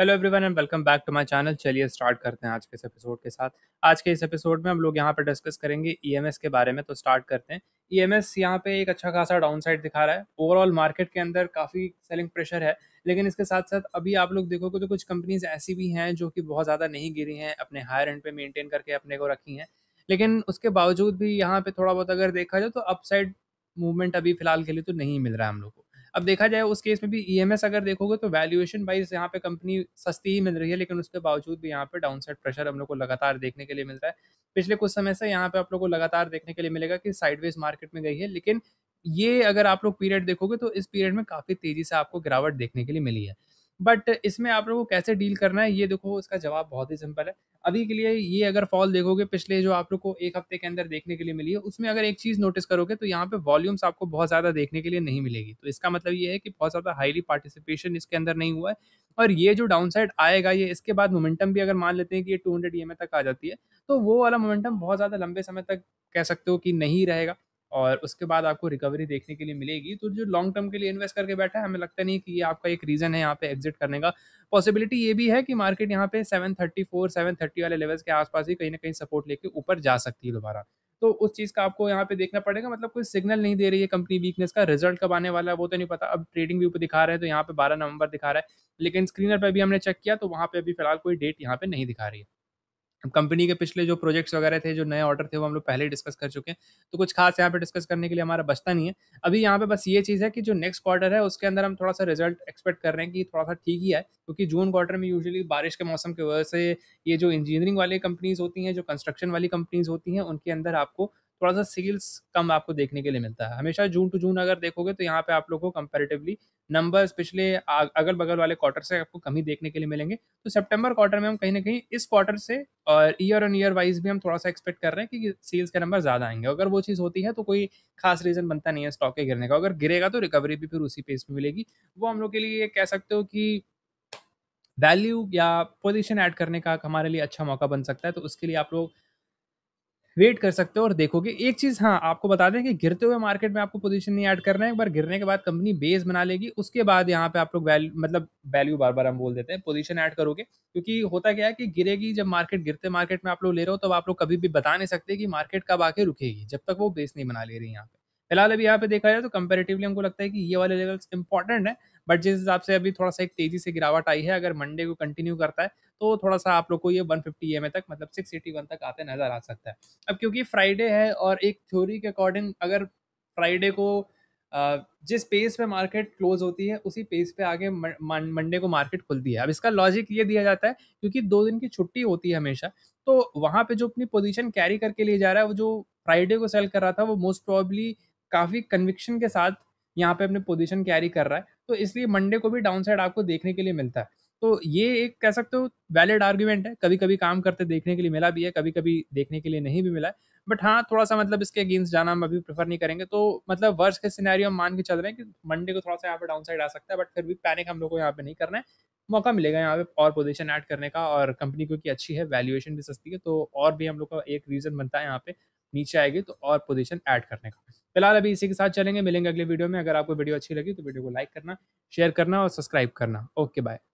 hello everyone and welcome back to my channel चलिए start करते हैं आज के इस एपिसोड के साथ आज के इस एपिसोड में हम लोग यहाँ पर डिस्कस करेंगे ईएमएस e के बारे में तो स्टार्ट करते हैं ईएमएस e यहाँ पे एक अच्छा खासा डाउन साइड दिखा रहा है ओवरऑल मार्केट के अंदर काफ़ी सेलिंग प्रेशर है लेकिन इसके साथ साथ अभी आप लोग देखोगे तो कुछ कंपनीज ऐसी भी हैं जो कि बहुत ज़्यादा नहीं गिरी हैं अपने हायर एंड पे मेंटेन करके अपने को रखी हैं लेकिन उसके बावजूद भी यहाँ पे थोड़ा बहुत अगर देखा जाए तो अपसाइड मूवमेंट अभी फिलहाल के लिए तो नहीं मिल रहा है हम लोग को अब देखा जाए उस केस में भी ई e अगर देखोगे तो वैल्यूएशन वाइज यहाँ पे कंपनी सस्ती ही मिल रही है लेकिन उसके बावजूद भी यहाँ पे डाउन साइड प्रेशर हम लोग को लगातार देखने के लिए मिल रहा है पिछले कुछ समय से यहाँ पे आप लोग को लगातार देखने के लिए मिलेगा कि साइडवेज मार्केट में गई है लेकिन ये अगर आप लोग पीरियड देखोगे तो इस पीरियड में काफ़ी तेज़ी से आपको गिरावट देखने के लिए मिली है बट इसमें आप लोगों को कैसे डील करना है ये देखो इसका जवाब बहुत ही सिंपल है अभी के लिए ये अगर फॉल देखोगे पिछले जो आप लोग को एक हफ्ते के अंदर देखने के लिए मिली है उसमें अगर एक चीज़ नोटिस करोगे तो यहाँ पे वॉल्यूम्स आपको बहुत ज़्यादा देखने के लिए नहीं मिलेगी तो इसका मतलब ये है कि बहुत ज़्यादा हाईली पार्टिसिपेशन इसके अंदर नहीं हुआ है और ये जो डाउन आएगा ये इसके बाद मोमेंटम भी अगर मान लेते हैं कि ये टू हंड्रेड तक आ जाती है तो वो वाला मोमेंटम बहुत ज़्यादा लंबे समय तक कह सकते हो कि नहीं रहेगा और उसके बाद आपको रिकवरी देखने के लिए मिलेगी तो जो लॉन्ग टर्म के लिए इन्वेस्ट करके बैठा है हमें लगता नहीं कि ये आपका एक रीज़न है यहाँ पे एग्जिट करने का पॉसिबिलिटी ये भी है कि मार्केट यहाँ पे 734 730 वाले लेवल्स के आसपास ही कहीं ना कहीं सपोर्ट लेके ऊपर जा सकती है दोबारा तो उस चीज़ का आपको यहाँ पे देखना पड़ेगा मतलब कोई सिग्नल नहीं दे रही है कंपनी वीकनेस का रिजल्ट कब आने वाला है वो तो नहीं पता अब ट्रेडिंग भी ऊपर दिखा रहे हैं तो यहाँ पे बारह नवंबर दिखा रहा है लेकिन स्क्रीनर पर भी हमने चेक किया तो वहाँ पे अभी फिलहाल कोई डेट यहाँ पे नहीं दिखा रही है कंपनी के पिछले जो प्रोजेक्ट्स वगैरह थे जो नए ऑर्डर थे वो हम लोग पहले डिस्कस कर चुके हैं तो कुछ खास यहाँ पे डिस्कस करने के लिए हमारा बचता नहीं है अभी यहाँ पे बस ये चीज़ है कि जो नेक्स्ट क्वार्टर है उसके अंदर हम थोड़ा सा रिजल्ट एक्सपेक्ट कर रहे हैं कि थोड़ा सा ठीक ही है क्योंकि जून क्वार्टर में यूजली बारिश के मौसम की वजह से ये जो इंजीनियरिंग वाली कंपनीज होती हैं जो कंस्ट्रक्शन वाली कंपनीज होती हैं उनके अंदर आपको थोड़ा सा सेल्स कम आपको देखने के लिए मिलता है हमेशा जून टू जून अगर देखोगे तो यहाँ पे आप लोगों को कंपेरेटिवली नंबर्स पिछले अगल बगल वाले क्वार्टर से आपको कमी देखने के लिए मिलेंगे तो सेप्टेम्बर क्वार्टर में हम कहीं ना कहीं इस क्वार्टर से और ईयर ऑन ईयर वाइज भी हम थोड़ा सा एक्सपेक्ट कर रहे हैं कि सेल्स के नंबर ज़्यादा आएंगे अगर वो चीज़ होती है तो कोई खास रीज़न बनता नहीं है स्टॉक के गिरने का अगर गिरेगा तो रिकवरी भी फिर उसी पेस में मिलेगी वो हम लोग के लिए कह सकते हो कि वैल्यू या पोजीशन ऐड करने का हमारे लिए अच्छा मौका बन सकता है तो उसके लिए आप लोग वेट कर सकते हो और देखोगे एक चीज़ हाँ आपको बता दें कि गिरते हुए मार्केट में आपको पोजीशन नहीं ऐड करना है एक बार गिरने के बाद कंपनी बेस बना लेगी उसके बाद यहाँ पे आप लोग वैल्यू मतलब वैल्यू बार बार हम बोल देते हैं पोजीशन ऐड करोगे क्योंकि होता क्या है कि गिरेगी जब मार्केट गिरते मार्केट में आप लोग ले रहे हो तो आप लोग कभी भी बता नहीं सकते कि मार्केट कब आके रुकेगी जब तक वो बेस नहीं बना ले रही यहाँ पे फिलहाल अभी यहाँ पे देखा जाए तो कंपेरेटिवली हमको लगता है कि ये वाले लेवल्स इंपॉर्टेंट है बट जिस हिसाब से अभी थोड़ा सा एक तेजी से गिरावट आई है अगर मंडे को कंटिन्यू करता है तो थोड़ा सा आप लोग को ये 150 फिफ्टी एम तक मतलब 681 तक आते नजर आ सकता है अब क्योंकि फ्राइडे है और एक थ्योरी के अकॉर्डिंग अगर फ्राइडे को जिस पेस पे मार्केट क्लोज होती है उसी पेस पे आगे मंडे को मार्केट खुलती है अब इसका लॉजिक ये दिया जाता है क्योंकि दो दिन की छुट्टी होती है हमेशा तो वहाँ पे जो अपनी पोजीशन कैरी करके लिए जा रहा है वो जो फ्राइडे को सेल कर रहा था वो मोस्ट प्रॉब्ली काफ़ी कन्विक्शन के साथ यहाँ पे अपने पोजीशन कैरी कर रहा है तो इसलिए मंडे को भी डाउनसाइड आपको देखने के लिए मिलता है तो ये एक कह सकते हो वैलिड आर्ग्यूमेंट है कभी कभी काम करते देखने के लिए मिला भी है कभी कभी देखने के लिए नहीं भी मिला है बट हाँ थोड़ा सा मतलब इसके अगेंस्ट जाना हम अभी प्रेफर नहीं करेंगे तो मतलब वर्ष के सिनेरियो हम मान के चल रहे हैं कि मंडे को थोड़ा सा यहाँ पे डाउन साइड आ सकता है बट फिर भी पैनिक हम लोग को यहाँ पे नहीं करना है मौका मिलेगा यहाँ पे और पोजीशन ऐड करने का और कंपनी क्योंकि अच्छी है वैल्यूएशन भी सस्ती है तो और भी हम लोग का एक रीज़न बनता है यहाँ पे नीचे आएगी तो और पोजिशन ऐड करने का फिलहाल अभी इसी के साथ चलेंगे मिलेंगे अगले वीडियो में अगर आपको वीडियो अच्छी लगी तो वीडियो को लाइक करना शेयर करना और सब्सक्राइब करना ओके बाय